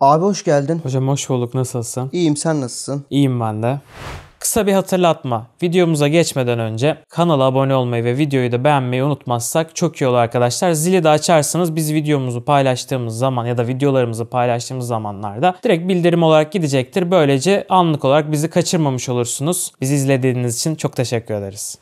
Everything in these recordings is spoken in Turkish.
Abi hoş geldin. Hocam hoş bulduk. Nasılsın? İyiyim sen nasılsın? İyiyim ben de. Kısa bir hatırlatma. Videomuza geçmeden önce kanala abone olmayı ve videoyu da beğenmeyi unutmazsak çok iyi olur arkadaşlar. Zili de açarsanız biz videomuzu paylaştığımız zaman ya da videolarımızı paylaştığımız zamanlarda direkt bildirim olarak gidecektir. Böylece anlık olarak bizi kaçırmamış olursunuz. Bizi izlediğiniz için çok teşekkür ederiz.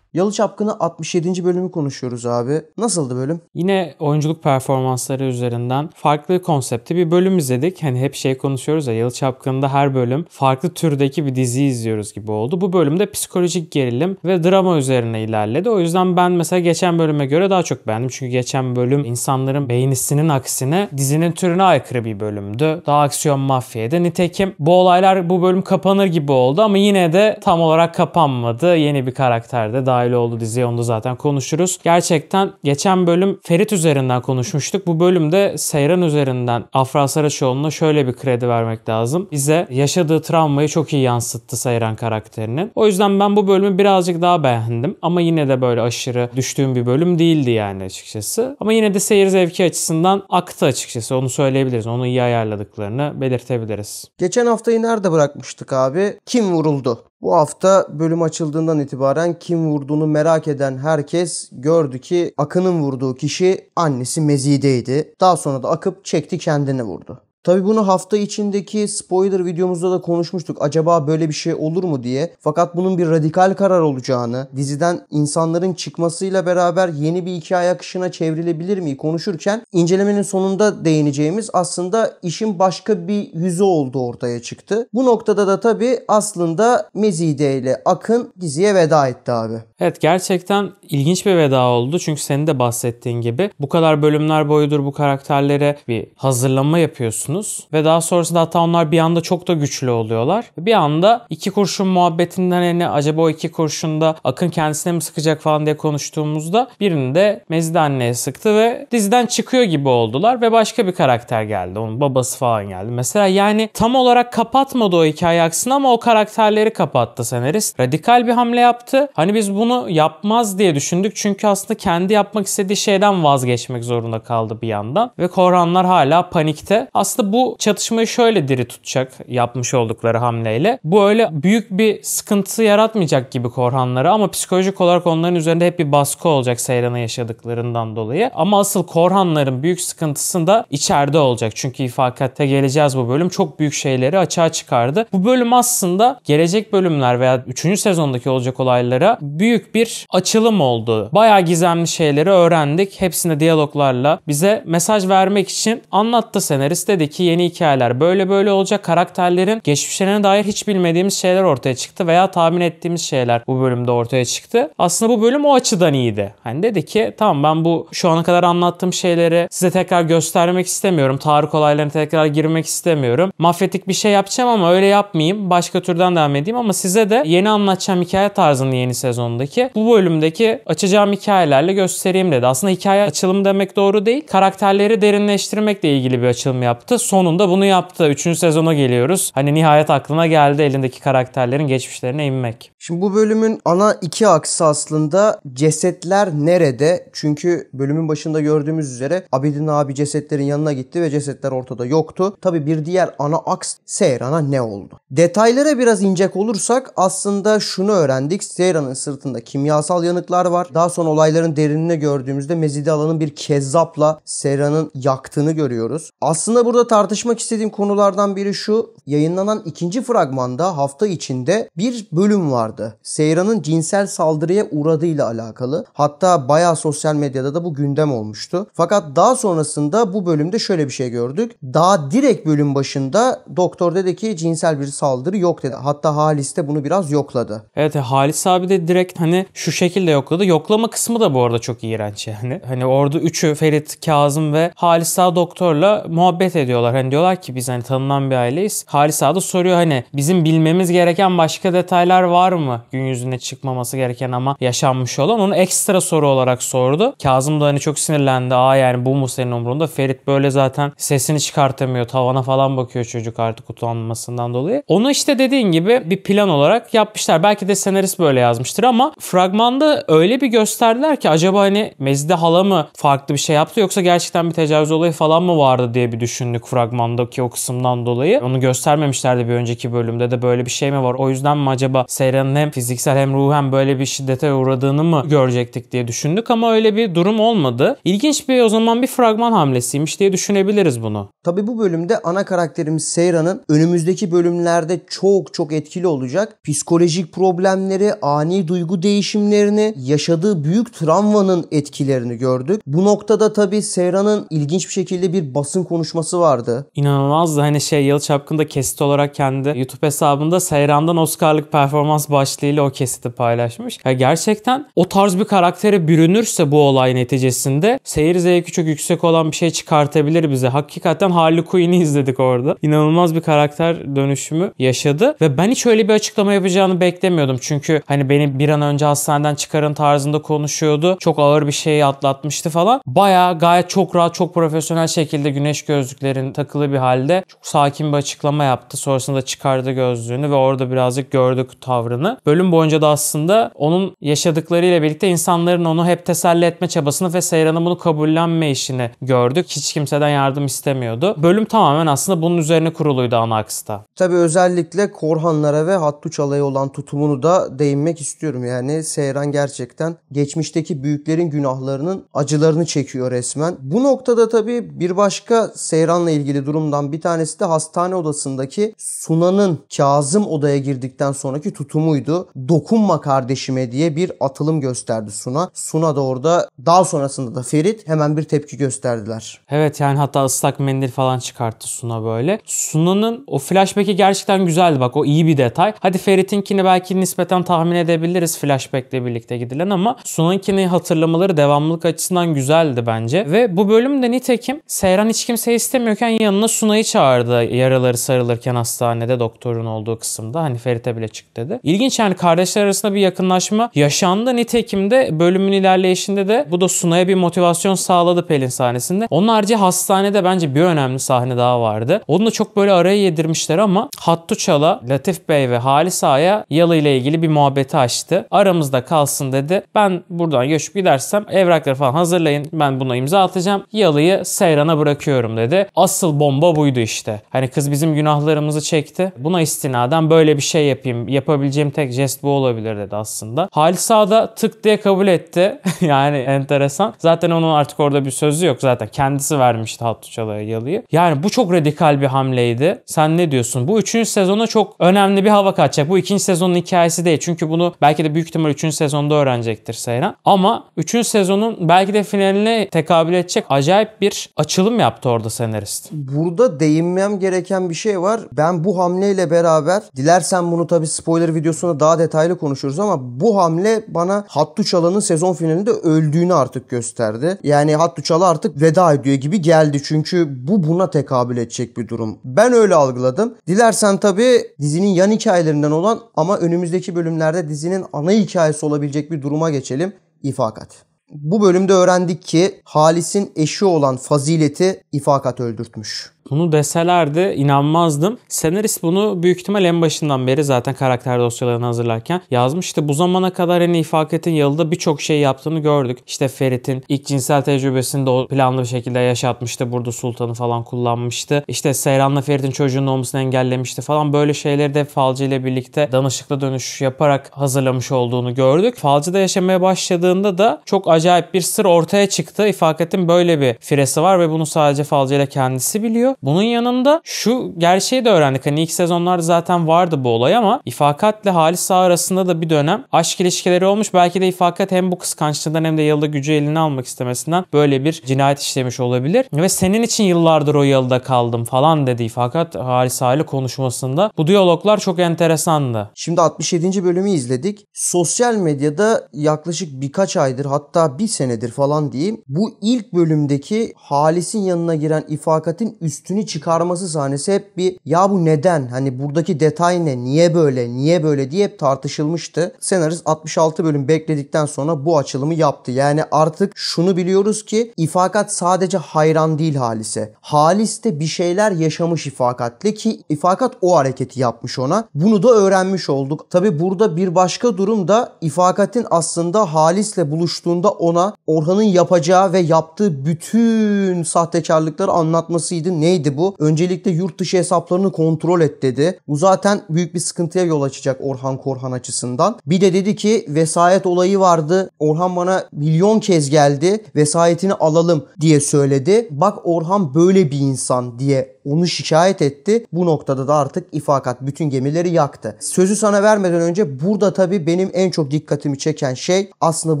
Yalı Çapkını 67. bölümü konuşuyoruz abi. Nasıldı bölüm? Yine oyunculuk performansları üzerinden farklı konsepti bir bölüm izledik. Hani hep şey konuşuyoruz ya Yalı Çapkını'nda her bölüm farklı türdeki bir dizi izliyoruz gibi oldu. Bu bölümde psikolojik gerilim ve drama üzerine ilerledi. O yüzden ben mesela geçen bölüme göre daha çok beğendim. Çünkü geçen bölüm insanların beynisinin aksine dizinin türüne aykırı bir bölümdü. Daha aksiyon mafyaydı. Nitekim bu olaylar bu bölüm kapanır gibi oldu ama yine de tam olarak kapanmadı. Yeni bir karakter de daha dahil oldu diziye onu da zaten konuşuruz. Gerçekten geçen bölüm Ferit üzerinden konuşmuştuk. Bu bölümde Seyran üzerinden Afra Saraçoğlu'na şöyle bir kredi vermek lazım. Bize yaşadığı travmayı çok iyi yansıttı Seyran karakterinin. O yüzden ben bu bölümü birazcık daha beğendim. Ama yine de böyle aşırı düştüğüm bir bölüm değildi yani açıkçası. Ama yine de seyir zevki açısından aktı açıkçası. Onu söyleyebiliriz. Onu iyi ayarladıklarını belirtebiliriz. Geçen haftayı nerede bırakmıştık abi? Kim vuruldu? Bu hafta bölüm açıldığından itibaren kim vurduğunu merak eden herkes gördü ki Akın'ın vurduğu kişi annesi Mezide'ydi. Daha sonra da akıp çekti kendini vurdu. Tabi bunu hafta içindeki spoiler videomuzda da konuşmuştuk. Acaba böyle bir şey olur mu diye. Fakat bunun bir radikal karar olacağını, diziden insanların çıkmasıyla beraber yeni bir hikaye akışına çevrilebilir mi konuşurken incelemenin sonunda değineceğimiz aslında işin başka bir yüzü oldu ortaya çıktı. Bu noktada da tabi aslında Mezide ile Akın diziye veda etti abi. Evet gerçekten ilginç bir veda oldu. Çünkü senin de bahsettiğin gibi bu kadar bölümler boyudur bu karakterlere bir hazırlama yapıyorsun oluyorsunuz. Ve daha sonrasında hatta onlar bir anda çok da güçlü oluyorlar. Bir anda iki kurşun muhabbetinden hani acaba o iki kurşunda Akın kendisine mi sıkacak falan diye konuştuğumuzda birini de Mezide anneye sıktı ve diziden çıkıyor gibi oldular ve başka bir karakter geldi. Onun babası falan geldi. Mesela yani tam olarak kapatmadı o hikaye aksine ama o karakterleri kapattı senarist. Radikal bir hamle yaptı. Hani biz bunu yapmaz diye düşündük çünkü aslında kendi yapmak istediği şeyden vazgeçmek zorunda kaldı bir yandan. Ve Korhanlar hala panikte. Aslında aslında bu çatışmayı şöyle diri tutacak yapmış oldukları hamleyle. Bu öyle büyük bir sıkıntı yaratmayacak gibi Korhanlara ama psikolojik olarak onların üzerinde hep bir baskı olacak Seyran'a yaşadıklarından dolayı. Ama asıl Korhanların büyük sıkıntısında içeride olacak. Çünkü ifakate geleceğiz bu bölüm. Çok büyük şeyleri açığa çıkardı. Bu bölüm aslında gelecek bölümler veya 3. sezondaki olacak olaylara büyük bir açılım oldu. Bayağı gizemli şeyleri öğrendik. Hepsine diyaloglarla bize mesaj vermek için anlattı senarist dedi dizideki yeni hikayeler böyle böyle olacak. Karakterlerin geçmişlerine dair hiç bilmediğimiz şeyler ortaya çıktı veya tahmin ettiğimiz şeyler bu bölümde ortaya çıktı. Aslında bu bölüm o açıdan iyiydi. Hani dedi ki tamam ben bu şu ana kadar anlattığım şeyleri size tekrar göstermek istemiyorum. Tarık olaylarına tekrar girmek istemiyorum. mafetik bir şey yapacağım ama öyle yapmayayım. Başka türden devam edeyim ama size de yeni anlatacağım hikaye tarzını yeni sezondaki bu bölümdeki açacağım hikayelerle göstereyim dedi. Aslında hikaye açılım demek doğru değil. Karakterleri derinleştirmekle ilgili bir açılım yaptı. Sonunda bunu yaptı. Üçüncü sezona geliyoruz. Hani nihayet aklına geldi elindeki karakterlerin geçmişlerine inmek. Şimdi bu bölümün ana iki aksı aslında cesetler nerede? Çünkü bölümün başında gördüğümüz üzere Abidin abi cesetlerin yanına gitti ve cesetler ortada yoktu. Tabi bir diğer ana aks Seyran'a ne oldu? Detaylara biraz inecek olursak aslında şunu öğrendik. Seyran'ın sırtında kimyasal yanıklar var. Daha sonra olayların derinine gördüğümüzde Mezidi Alan'ın bir kezzapla Seyran'ın yaktığını görüyoruz. Aslında burada tartışmak istediğim konulardan biri şu. Yayınlanan ikinci fragmanda hafta içinde bir bölüm vardı. Seyran'ın cinsel saldırıya uğradığıyla alakalı. Hatta bayağı sosyal medyada da bu gündem olmuştu. Fakat daha sonrasında bu bölümde şöyle bir şey gördük. Daha direkt bölüm başında doktor dedi ki cinsel bir saldırı yok dedi. Hatta Halis de bunu biraz yokladı. Evet Halis abi de direkt hani şu şekilde yokladı. Yoklama kısmı da bu arada çok iğrenç yani. Hani orada üçü Ferit, Kazım ve Halis Sağ doktorla muhabbet ediyor soruyorlar. Hani diyorlar ki biz hani tanınan bir aileyiz. Halis Ağa da soruyor hani bizim bilmemiz gereken başka detaylar var mı? Gün yüzüne çıkmaması gereken ama yaşanmış olan. Onu ekstra soru olarak sordu. Kazım da hani çok sinirlendi. Aa yani bu mu senin umurunda? Ferit böyle zaten sesini çıkartamıyor. Tavana falan bakıyor çocuk artık utanmasından dolayı. Onu işte dediğin gibi bir plan olarak yapmışlar. Belki de senarist böyle yazmıştır ama fragmanda öyle bir gösterdiler ki acaba hani Mezide hala mı farklı bir şey yaptı yoksa gerçekten bir tecavüz olayı falan mı vardı diye bir düşündük artık fragmandaki o kısımdan dolayı. Onu göstermemişlerdi bir önceki bölümde de böyle bir şey mi var? O yüzden mi acaba Seyra'nın hem fiziksel hem ruhen böyle bir şiddete uğradığını mı görecektik diye düşündük ama öyle bir durum olmadı. İlginç bir o zaman bir fragman hamlesiymiş diye düşünebiliriz bunu. Tabi bu bölümde ana karakterimiz Seyra'nın önümüzdeki bölümlerde çok çok etkili olacak psikolojik problemleri, ani duygu değişimlerini, yaşadığı büyük travmanın etkilerini gördük. Bu noktada tabi Seyra'nın ilginç bir şekilde bir basın konuşması var vardı. İnanılmazdı. Hani şey Yalı Çapkın da kesit olarak kendi YouTube hesabında Seyran'dan Oscar'lık performans başlığıyla o kesiti paylaşmış. Ya gerçekten o tarz bir karaktere bürünürse bu olay neticesinde seyir zevki çok yüksek olan bir şey çıkartabilir bize. Hakikaten Harley Quinn'i izledik orada. İnanılmaz bir karakter dönüşümü yaşadı ve ben hiç öyle bir açıklama yapacağını beklemiyordum. Çünkü hani beni bir an önce hastaneden çıkarın tarzında konuşuyordu. Çok ağır bir şeyi atlatmıştı falan. Baya gayet çok rahat, çok profesyonel şekilde güneş gözlükleri Putin takılı bir halde çok sakin bir açıklama yaptı. Sonrasında çıkardı gözlüğünü ve orada birazcık gördük tavrını. Bölüm boyunca da aslında onun yaşadıklarıyla birlikte insanların onu hep teselli etme çabasını ve Seyran'ın bunu kabullenme işini gördük. Hiç kimseden yardım istemiyordu. Bölüm tamamen aslında bunun üzerine kuruluydu ana aksta. Tabii özellikle Korhanlara ve Hattuç alayı olan tutumunu da değinmek istiyorum. Yani Seyran gerçekten geçmişteki büyüklerin günahlarının acılarını çekiyor resmen. Bu noktada tabii bir başka Seyran'la ilgili durumdan bir tanesi de hastane odasındaki Sunan'ın Kazım odaya girdikten sonraki tutumuydu. Dokunma kardeşime diye bir atılım gösterdi Suna. Suna da orada daha sonrasında da Ferit hemen bir tepki gösterdiler. Evet yani hatta ıslak mendil falan çıkarttı Suna böyle. Suna'nın o flashback'i gerçekten güzeldi bak o iyi bir detay. Hadi Ferit'inkini belki nispeten tahmin edebiliriz flashback'le birlikte gidilen ama Suna'nkini hatırlamaları devamlılık açısından güzeldi bence. Ve bu bölümde nitekim Seyran hiç kimse istemiyor Gelirken yanına Sunay'ı çağırdı yaraları sarılırken hastanede doktorun olduğu kısımda. Hani Ferit'e bile çık dedi. İlginç yani kardeşler arasında bir yakınlaşma yaşandı. Nitekim de bölümün ilerleyişinde de bu da Sunay'a bir motivasyon sağladı Pelin sahnesinde. Onun harici hastanede bence bir önemli sahne daha vardı. Onu da çok böyle araya yedirmişler ama Hattu Çala, Latif Bey ve Halis Ağa'ya Yalı ile ilgili bir muhabbeti açtı. Aramızda kalsın dedi. Ben buradan göçüp gidersem evrakları falan hazırlayın. Ben buna imza atacağım. Yalı'yı Seyran'a bırakıyorum dedi. As Asıl bomba buydu işte. Hani kız bizim günahlarımızı çekti. Buna istinaden böyle bir şey yapayım. Yapabileceğim tek jest bu olabilir dedi aslında. Halisa da tık diye kabul etti. yani enteresan. Zaten onun artık orada bir sözü yok. Zaten kendisi vermişti Hattu Çalı'ya yalıyı. Yani bu çok radikal bir hamleydi. Sen ne diyorsun? Bu üçüncü sezona çok önemli bir hava kaçacak. Bu ikinci sezonun hikayesi değil. Çünkü bunu belki de büyük ihtimal üçüncü sezonda öğrenecektir Seyran. Ama üçüncü sezonun belki de finaline tekabül edecek acayip bir açılım yaptı orada senarist istedim. Burada değinmem gereken bir şey var. Ben bu hamleyle beraber dilersen bunu tabi spoiler videosunda daha detaylı konuşuruz ama bu hamle bana Hattu Çalan'ın sezon finalinde öldüğünü artık gösterdi. Yani Hattu Çalı artık veda ediyor gibi geldi çünkü bu buna tekabül edecek bir durum. Ben öyle algıladım. Dilersen tabi dizinin yan hikayelerinden olan ama önümüzdeki bölümlerde dizinin ana hikayesi olabilecek bir duruma geçelim. İfakat. Bu bölümde öğrendik ki Halis'in eşi olan Fazilet'i ifakat öldürtmüş. Bunu deselerdi inanmazdım. Senarist bunu büyük ihtimal en başından beri zaten karakter dosyalarını hazırlarken yazmıştı. Bu zamana kadar hani İfaket'in yalıda birçok şey yaptığını gördük. İşte Ferit'in ilk cinsel tecrübesini de o planlı bir şekilde yaşatmıştı. Burada Sultan'ı falan kullanmıştı. İşte Seyran'la Ferit'in çocuğunun olmasını engellemişti falan. Böyle şeyleri de Falcı ile birlikte danışıklı dönüş yaparak hazırlamış olduğunu gördük. Falcı da yaşamaya başladığında da çok acayip bir sır ortaya çıktı. İfaket'in böyle bir firesi var ve bunu sadece Falcı ile kendisi biliyor gerekiyor. Bunun yanında şu gerçeği de öğrendik. Hani ilk sezonlarda zaten vardı bu olay ama ifakatle Halis Sağ arasında da bir dönem aşk ilişkileri olmuş. Belki de ifakat hem bu kıskançlığından hem de yalıda gücü eline almak istemesinden böyle bir cinayet işlemiş olabilir. Ve senin için yıllardır o yalıda kaldım falan dedi ifakat Halis Ağa'yla konuşmasında. Bu diyaloglar çok enteresandı. Şimdi 67. bölümü izledik. Sosyal medyada yaklaşık birkaç aydır hatta bir senedir falan diyeyim. Bu ilk bölümdeki Halis'in yanına giren ifakatin üst üstünü çıkarması sahnesi hep bir ya bu neden? Hani buradaki detay ne? Niye böyle? Niye böyle diye hep tartışılmıştı. Senarist 66 bölüm bekledikten sonra bu açılımı yaptı. Yani artık şunu biliyoruz ki ifakat sadece hayran değil Halis'e. Halis de bir şeyler yaşamış ifakatle ki ifakat o hareketi yapmış ona. Bunu da öğrenmiş olduk. Tabi burada bir başka durum da ifakatin aslında Halis'le buluştuğunda ona Orhan'ın yapacağı ve yaptığı bütün sahtekarlıkları anlatmasıydı. Ne Neydi bu? Öncelikle yurt dışı hesaplarını kontrol et dedi. Bu zaten büyük bir sıkıntıya yol açacak Orhan Korhan açısından. Bir de dedi ki vesayet olayı vardı. Orhan bana milyon kez geldi. Vesayetini alalım diye söyledi. Bak Orhan böyle bir insan diye onu şikayet etti. Bu noktada da artık ifakat bütün gemileri yaktı. Sözü sana vermeden önce burada tabii benim en çok dikkatimi çeken şey aslında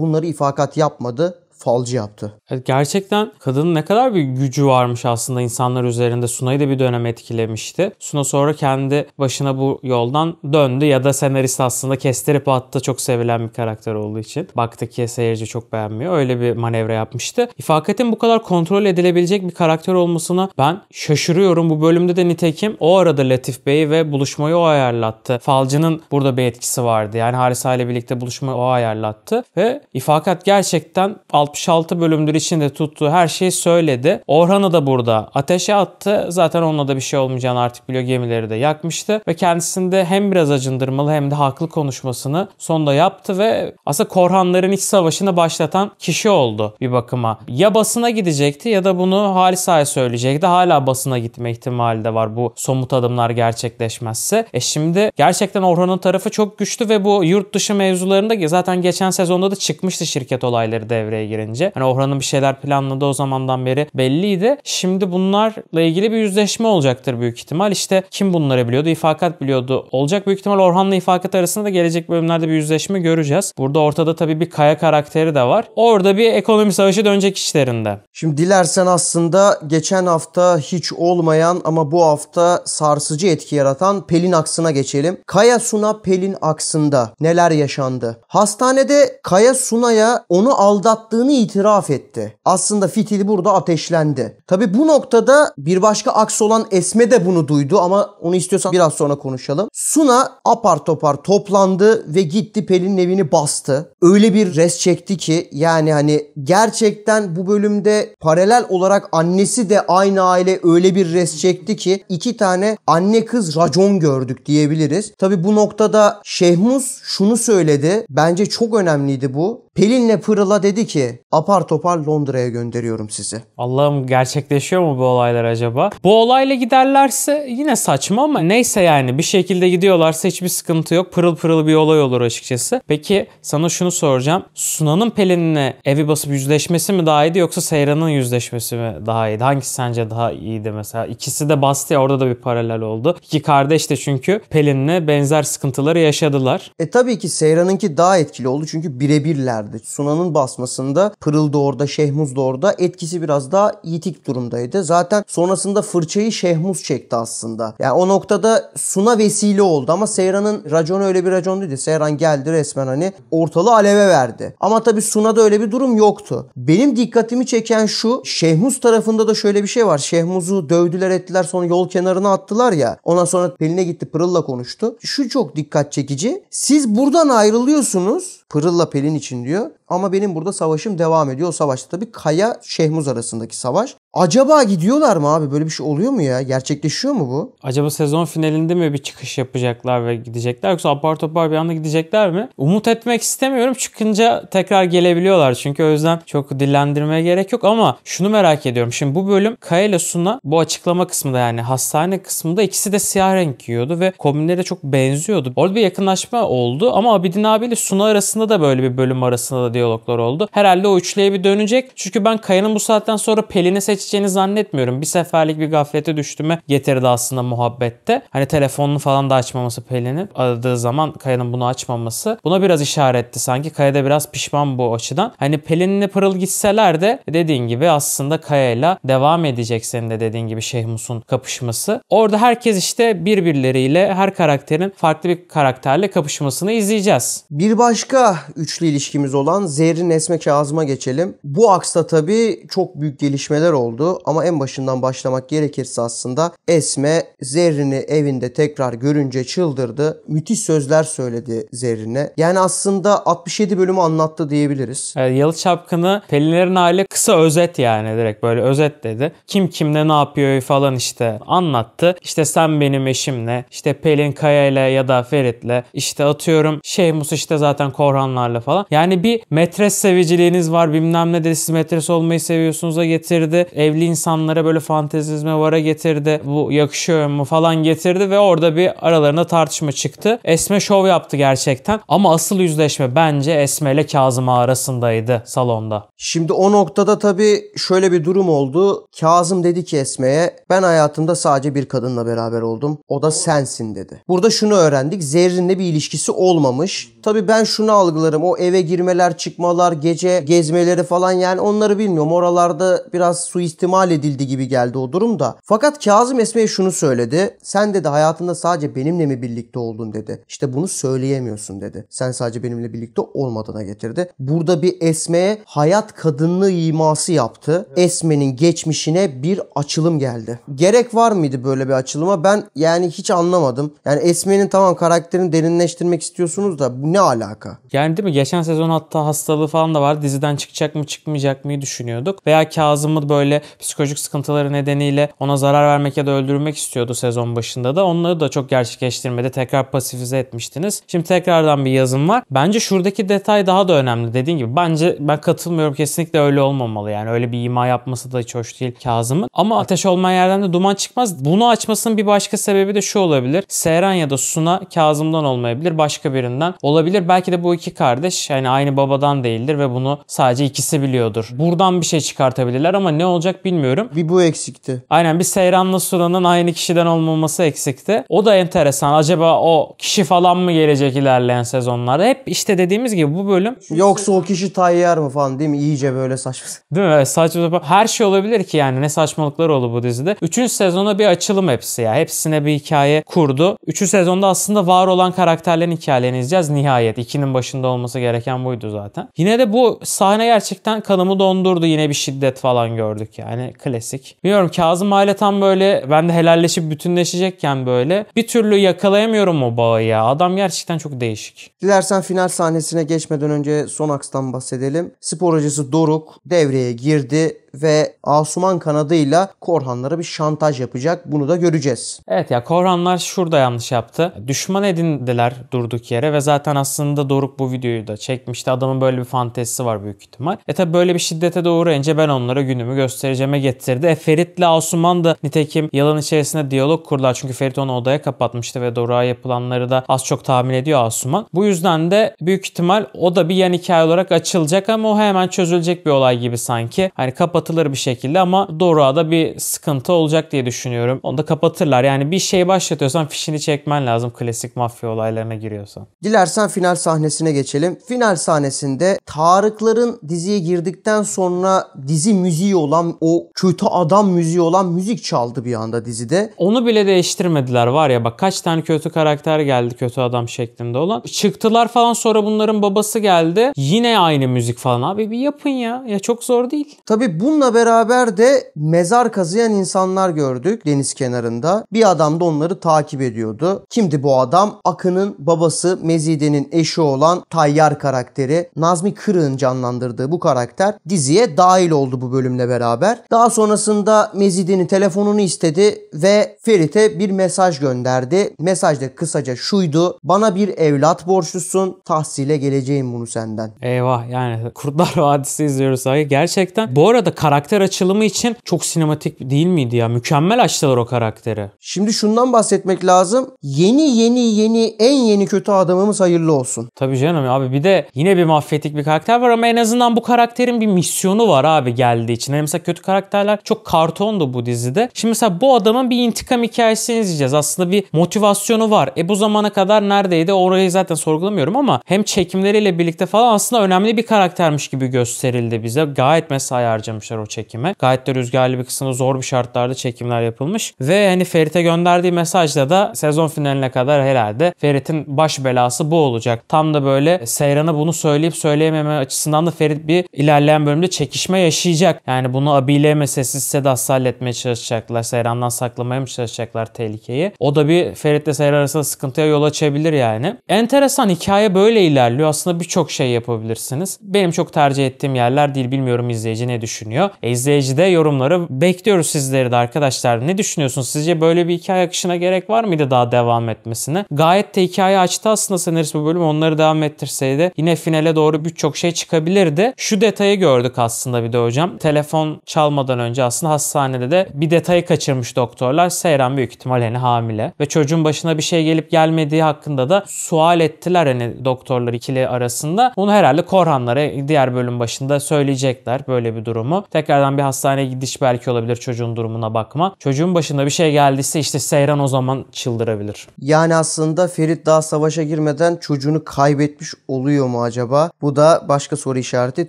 bunları ifakat yapmadı falcı yaptı. gerçekten kadının ne kadar bir gücü varmış aslında insanlar üzerinde. Suna'yı da bir dönem etkilemişti. Suna sonra kendi başına bu yoldan döndü ya da senarist aslında kestirip attı. Çok sevilen bir karakter olduğu için. Baktı seyirci çok beğenmiyor. Öyle bir manevra yapmıştı. İfakat'in bu kadar kontrol edilebilecek bir karakter olmasına ben şaşırıyorum. Bu bölümde de nitekim o arada Latif Bey'i ve buluşmayı o ayarlattı. Falcı'nın burada bir etkisi vardı. Yani Harisa ile birlikte buluşmayı o ayarlattı ve İfakat gerçekten alt 66 bölümdür içinde tuttuğu her şeyi söyledi. Orhan'ı da burada ateşe attı. Zaten onunla da bir şey olmayacağını artık biliyor gemileri de yakmıştı. Ve kendisinde hem biraz acındırmalı hem de haklı konuşmasını sonunda yaptı ve aslında Korhanların iç savaşını başlatan kişi oldu bir bakıma. Ya basına gidecekti ya da bunu Halis Ağa'ya söyleyecekti. Hala basına gitme ihtimali de var bu somut adımlar gerçekleşmezse. E şimdi gerçekten Orhan'ın tarafı çok güçlü ve bu yurt dışı mevzularında zaten geçen sezonda da çıkmıştı şirket olayları devreye girince. Hani Orhan'ın bir şeyler planladı o zamandan beri belliydi. Şimdi bunlarla ilgili bir yüzleşme olacaktır büyük ihtimal. İşte kim bunları biliyordu? İfakat biliyordu. Olacak büyük ihtimal Orhan'la İfakat arasında da gelecek bölümlerde bir yüzleşme göreceğiz. Burada ortada tabii bir Kaya karakteri de var. Orada bir ekonomi savaşı dönecek işlerinde. Şimdi dilersen aslında geçen hafta hiç olmayan ama bu hafta sarsıcı etki yaratan Pelin Aksı'na geçelim. Kaya Suna Pelin Aksı'nda neler yaşandı? Hastanede Kaya Suna'ya onu aldattığı yaptığını itiraf etti. Aslında fitili burada ateşlendi. Tabi bu noktada bir başka aks olan Esme de bunu duydu ama onu istiyorsan biraz sonra konuşalım. Suna apar topar toplandı ve gitti Pelin'in evini bastı. Öyle bir res çekti ki yani hani gerçekten bu bölümde paralel olarak annesi de aynı aile öyle bir res çekti ki iki tane anne kız racon gördük diyebiliriz. Tabi bu noktada Şehmus şunu söyledi. Bence çok önemliydi bu. Pelin'le Pırıl'a dedi ki apar topar Londra'ya gönderiyorum sizi. Allah'ım gerçekleşiyor mu bu olaylar acaba? Bu olayla giderlerse yine saçma ama neyse yani bir şekilde gidiyorlarsa hiçbir sıkıntı yok. Pırıl pırıl bir olay olur açıkçası. Peki sana şunu soracağım. Sunan'ın Pelin'le evi basıp yüzleşmesi mi daha iyiydi yoksa Seyran'ın yüzleşmesi mi daha iyiydi? Hangisi sence daha iyiydi mesela? İkisi de bastı ya orada da bir paralel oldu. İki kardeş de çünkü Pelin'le benzer sıkıntıları yaşadılar. E tabii ki Seyran'ınki daha etkili oldu çünkü birebirler verdi. Sunan'ın basmasında Pırıl da orada, Şehmuz da orada etkisi biraz daha yitik durumdaydı. Zaten sonrasında fırçayı Şehmuz çekti aslında. Yani o noktada Suna vesile oldu ama Seyran'ın raconu öyle bir racon değildi. Seyran geldi resmen hani ortalığı aleve verdi. Ama tabii Suna'da öyle bir durum yoktu. Benim dikkatimi çeken şu Şehmuz tarafında da şöyle bir şey var. Şehmuz'u dövdüler ettiler sonra yol kenarına attılar ya. Ondan sonra Pelin'e gitti Pırıl'la konuştu. Şu çok dikkat çekici. Siz buradan ayrılıyorsunuz. Pırıl'la Pelin için diyor diyor. Ama benim burada savaşım devam ediyor. O savaşta tabii Kaya Şehmuz arasındaki savaş. Acaba gidiyorlar mı abi? Böyle bir şey oluyor mu ya? Gerçekleşiyor mu bu? Acaba sezon finalinde mi bir çıkış yapacaklar ve gidecekler? Yoksa apar topar bir anda gidecekler mi? Umut etmek istemiyorum. Çıkınca tekrar gelebiliyorlar. Çünkü o yüzden çok dillendirmeye gerek yok. Ama şunu merak ediyorum. Şimdi bu bölüm Kaya ile Suna bu açıklama kısmında yani hastane kısmında ikisi de siyah renk giyiyordu ve kombinleri de çok benziyordu. Orada bir yakınlaşma oldu ama Abidin abiyle Suna arasında da böyle bir bölüm arasında da diyor diyaloglar oldu. Herhalde o üçlüye bir dönecek. Çünkü ben Kaya'nın bu saatten sonra Pelin'i seçeceğini zannetmiyorum. Bir seferlik bir gaflete düştüme getirdi aslında muhabbette. Hani telefonunu falan da açmaması Pelin'in. Aradığı zaman Kaya'nın bunu açmaması. Buna biraz işaretti sanki. Kaya da biraz pişman bu açıdan. Hani Pelin'le Pırıl gitseler de dediğin gibi aslında Kaya'yla devam edecek senin de dediğin gibi Şeyh Mus'un kapışması. Orada herkes işte birbirleriyle her karakterin farklı bir karakterle kapışmasını izleyeceğiz. Bir başka üçlü ilişkimiz olan Oradan zehrin esmek ağzıma geçelim. Bu aksta tabii çok büyük gelişmeler oldu ama en başından başlamak gerekirse aslında Esme zehrini evinde tekrar görünce çıldırdı. Müthiş sözler söyledi zehrine. Yani aslında 67 bölümü anlattı diyebiliriz. Evet, Yalı Çapkını Pelinlerin aile kısa özet yani direkt böyle özet dedi. Kim kimle ne yapıyor falan işte anlattı. İşte sen benim eşimle, işte Pelin Kaya ile ya da Ferit'le, işte atıyorum Şeymus işte zaten Korhanlarla falan. Yani bir metres seviciliğiniz var bilmem ne de siz metres olmayı seviyorsunuz'a getirdi. Evli insanlara böyle fantezizme vara getirdi. Bu yakışıyor mu falan getirdi ve orada bir aralarında tartışma çıktı. Esme şov yaptı gerçekten ama asıl yüzleşme bence Esme ile Kazım Ağa arasındaydı salonda. Şimdi o noktada tabii şöyle bir durum oldu. Kazım dedi ki Esme'ye ben hayatımda sadece bir kadınla beraber oldum. O da sensin dedi. Burada şunu öğrendik. Zerrin'le bir ilişkisi olmamış. Tabii ben şunu algılarım. O eve girmeler, çıkmalar, gece gezmeleri falan yani onları bilmiyorum. Oralarda biraz suistimal edildi gibi geldi o durum da. Fakat Kazım Esme'ye şunu söyledi. Sen dedi hayatında sadece benimle mi birlikte oldun dedi. İşte bunu söyleyemiyorsun dedi. Sen sadece benimle birlikte olmadığına getirdi. Burada bir Esme'ye hayat kadınlığı iması yaptı. Esme'nin geçmişine bir açılım geldi. Gerek var mıydı böyle bir açılıma? Ben yani hiç anlamadım. Yani Esme'nin tamam karakterini derinleştirmek istiyorsunuz da bu ne alaka? Yani değil mi? Geçen sezon hatta hastalığı falan da var. Diziden çıkacak mı çıkmayacak mı düşünüyorduk. Veya Kazım'ı böyle psikolojik sıkıntıları nedeniyle ona zarar vermek ya da öldürmek istiyordu sezon başında da. Onları da çok gerçekleştirmedi. Tekrar pasifize etmiştiniz. Şimdi tekrardan bir yazım var. Bence şuradaki detay daha da önemli. Dediğim gibi bence ben katılmıyorum. Kesinlikle öyle olmamalı. Yani öyle bir ima yapması da hiç hoş değil Kazım'ın. Ama ateş olmayan yerden de duman çıkmaz. Bunu açmasının bir başka sebebi de şu olabilir. Seyran ya da Suna Kazım'dan olmayabilir. Başka birinden olabilir. Belki de bu iki kardeş yani aynı baba sonradan değildir ve bunu sadece ikisi biliyordur. Buradan bir şey çıkartabilirler ama ne olacak bilmiyorum. Bir bu eksikti. Aynen bir Seyran'la Sura'nın aynı kişiden olmaması eksikti. O da enteresan. Acaba o kişi falan mı gelecek ilerleyen sezonlarda? Hep işte dediğimiz gibi bu bölüm. Yoksa o kişi Tayyar mı falan değil mi? İyice böyle saçma. Değil mi? Evet, saçma sapan. Her şey olabilir ki yani. Ne saçmalıklar oldu bu dizide. Üçüncü sezona bir açılım hepsi ya. Hepsine bir hikaye kurdu. Üçüncü sezonda aslında var olan karakterlerin hikayelerini izleyeceğiz. Nihayet. ikinin başında olması gereken buydu zaten zaten. Yine de bu sahne gerçekten kanımı dondurdu. Yine bir şiddet falan gördük yani klasik. Biliyorum. Kazım Aile tam böyle ben de helalleşip bütünleşecekken böyle bir türlü yakalayamıyorum o bağı ya. Adam gerçekten çok değişik. Dilersen final sahnesine geçmeden önce son akstan bahsedelim. Spor hocası Doruk devreye girdi ve Asuman kanadıyla Korhanlara bir şantaj yapacak. Bunu da göreceğiz. Evet ya Korhanlar şurada yanlış yaptı. Düşman edindiler durduk yere ve zaten aslında Doruk bu videoyu da çekmişti. Adamın böyle bir fantezisi var büyük ihtimal. E tabi böyle bir şiddete de uğrayınca ben onlara günümü göstereceğime getirdi. E Ferit'le Asuman da nitekim yalan içerisinde diyalog kurdular. Çünkü Ferit onu odaya kapatmıştı ve Doruk'a yapılanları da az çok tahmin ediyor Asuman. Bu yüzden de büyük ihtimal o da bir yan hikaye olarak açılacak ama o hemen çözülecek bir olay gibi sanki. Hani kapat kapatılır bir şekilde ama Dora'da bir sıkıntı olacak diye düşünüyorum. Onu da kapatırlar. Yani bir şey başlatıyorsan fişini çekmen lazım klasik mafya olaylarına giriyorsan. Dilersen final sahnesine geçelim. Final sahnesinde Tarıkların diziye girdikten sonra dizi müziği olan o kötü adam müziği olan müzik çaldı bir anda dizide. Onu bile değiştirmediler var ya bak kaç tane kötü karakter geldi kötü adam şeklinde olan. Çıktılar falan sonra bunların babası geldi. Yine aynı müzik falan abi bir yapın ya. Ya çok zor değil. Tabi bu Bununla beraber de mezar kazıyan insanlar gördük deniz kenarında. Bir adam da onları takip ediyordu. Kimdi bu adam? Akın'ın babası Mezide'nin eşi olan Tayyar karakteri Nazmi Kırık'ın canlandırdığı bu karakter diziye dahil oldu bu bölümle beraber. Daha sonrasında Mezide'nin telefonunu istedi ve Ferit'e bir mesaj gönderdi. Mesaj da kısaca şuydu. Bana bir evlat borçlusun. Tahsile geleceğim bunu senden. Eyvah yani Kurtlar Vadisi izliyoruz. Gerçekten bu arada karakter açılımı için çok sinematik değil miydi ya? Mükemmel açtılar o karakteri. Şimdi şundan bahsetmek lazım. Yeni yeni yeni en yeni kötü adamımız hayırlı olsun. Tabii canım abi bir de yine bir mafyatik bir karakter var ama en azından bu karakterin bir misyonu var abi geldiği için. Yani mesela kötü karakterler çok kartondu bu dizide. Şimdi mesela bu adamın bir intikam hikayesini izleyeceğiz. Aslında bir motivasyonu var. E bu zamana kadar neredeydi orayı zaten sorgulamıyorum ama hem çekimleriyle birlikte falan aslında önemli bir karaktermiş gibi gösterildi bize. Gayet mesai harcamışlar yapmışlar o çekime. Gayet de rüzgarlı bir kısımda zor bir şartlarda çekimler yapılmış. Ve hani Ferit'e gönderdiği mesajla da sezon finaline kadar herhalde Ferit'in baş belası bu olacak. Tam da böyle Seyran'a bunu söyleyip söyleyememe açısından da Ferit bir ilerleyen bölümde çekişme yaşayacak. Yani bunu abiyle meselesi Sedas halletmeye çalışacaklar. Seyran'dan saklamaya mı çalışacaklar tehlikeyi? O da bir Ferit'le Seyran arasında sıkıntıya yol açabilir yani. Enteresan hikaye böyle ilerliyor. Aslında birçok şey yapabilirsiniz. Benim çok tercih ettiğim yerler değil. Bilmiyorum izleyici ne düşünüyor düşünüyor. E, yorumları bekliyoruz sizleri de arkadaşlar. Ne düşünüyorsunuz? Sizce böyle bir hikaye akışına gerek var mıydı daha devam etmesine? Gayet de hikaye açtı aslında senarist bu bölüm. Onları devam ettirseydi yine finale doğru birçok şey çıkabilirdi. Şu detayı gördük aslında bir de hocam. Telefon çalmadan önce aslında hastanede de bir detayı kaçırmış doktorlar. Seyran büyük ihtimal hani hamile ve çocuğun başına bir şey gelip gelmediği hakkında da sual ettiler hani doktorlar ikili arasında. Bunu herhalde Korhanlara diğer bölüm başında söyleyecekler böyle bir durumu. Tekrardan bir hastaneye gidiş belki olabilir çocuğun durumuna bakma. Çocuğun başında bir şey geldiyse işte Seyran o zaman çıldırabilir. Yani aslında Ferit daha savaşa girmeden çocuğunu kaybetmiş oluyor mu acaba? Bu da başka soru işareti.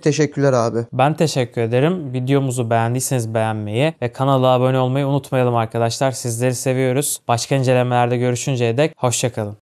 Teşekkürler abi. Ben teşekkür ederim. Videomuzu beğendiyseniz beğenmeyi ve kanala abone olmayı unutmayalım arkadaşlar. Sizleri seviyoruz. Başka incelemelerde görüşünceye dek hoşçakalın.